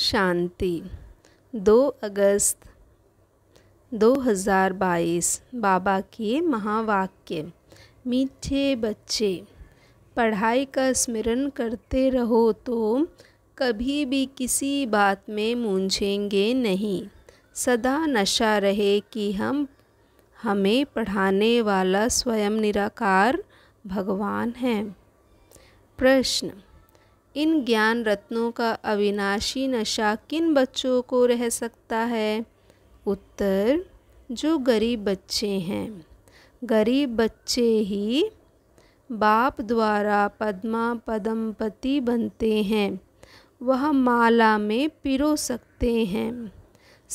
शांति 2 अगस्त 2022 बाबा के महावाक्य मीठे बच्चे पढ़ाई का स्मरण करते रहो तो कभी भी किसी बात में मूंझेंगे नहीं सदा नशा रहे कि हम हमें पढ़ाने वाला स्वयं निराकार भगवान है प्रश्न इन ज्ञान रत्नों का अविनाशी नशा किन बच्चों को रह सकता है उत्तर जो गरीब बच्चे हैं गरीब बच्चे ही बाप द्वारा पद्मा पदमपति बनते हैं वह माला में पिरो सकते हैं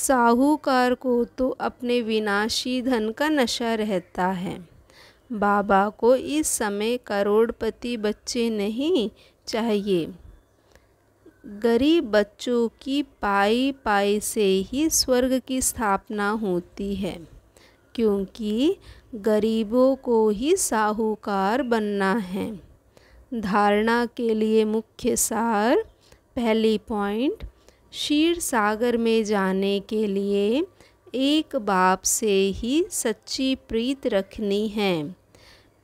साहूकार को तो अपने विनाशी धन का नशा रहता है बाबा को इस समय करोड़पति बच्चे नहीं चाहिए गरीब बच्चों की पाई पाई से ही स्वर्ग की स्थापना होती है क्योंकि गरीबों को ही साहूकार बनना है धारणा के लिए मुख्य सार पहली पॉइंट क्षीर सागर में जाने के लिए एक बाप से ही सच्ची प्रीत रखनी है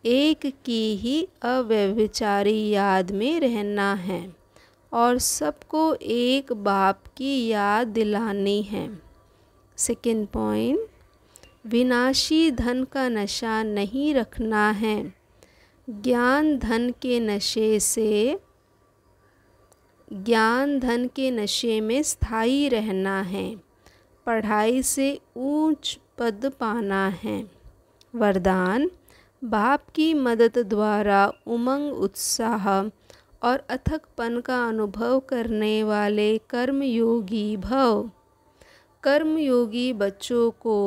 एक की ही अव्यभिचारी याद में रहना है और सबको एक बाप की याद दिलानी है सेकेंड पॉइंट विनाशी धन का नशा नहीं रखना है ज्ञान धन के नशे से ज्ञान धन के नशे में स्थायी रहना है पढ़ाई से ऊंच पद पाना है वरदान बाप की मदद द्वारा उमंग उत्साह और अथकपन का अनुभव करने वाले कर्मयोगी भव कर्मयोगी बच्चों को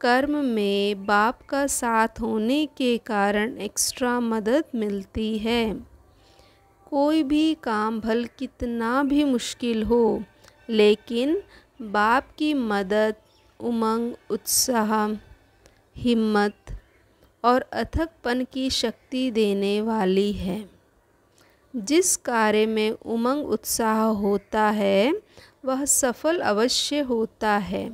कर्म में बाप का साथ होने के कारण एक्स्ट्रा मदद मिलती है कोई भी काम भल कितना भी मुश्किल हो लेकिन बाप की मदद उमंग उत्साह हिम्मत और अथकपन की शक्ति देने वाली है जिस कार्य में उमंग उत्साह होता है वह सफल अवश्य होता है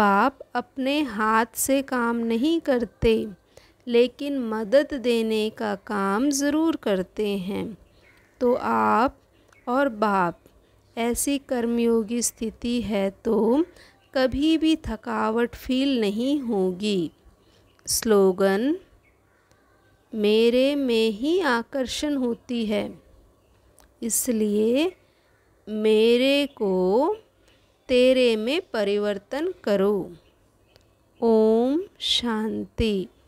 बाप अपने हाथ से काम नहीं करते लेकिन मदद देने का काम ज़रूर करते हैं तो आप और बाप ऐसी कर्मयोगी स्थिति है तो कभी भी थकावट फील नहीं होगी स्लोगन मेरे में ही आकर्षण होती है इसलिए मेरे को तेरे में परिवर्तन करो ओम शांति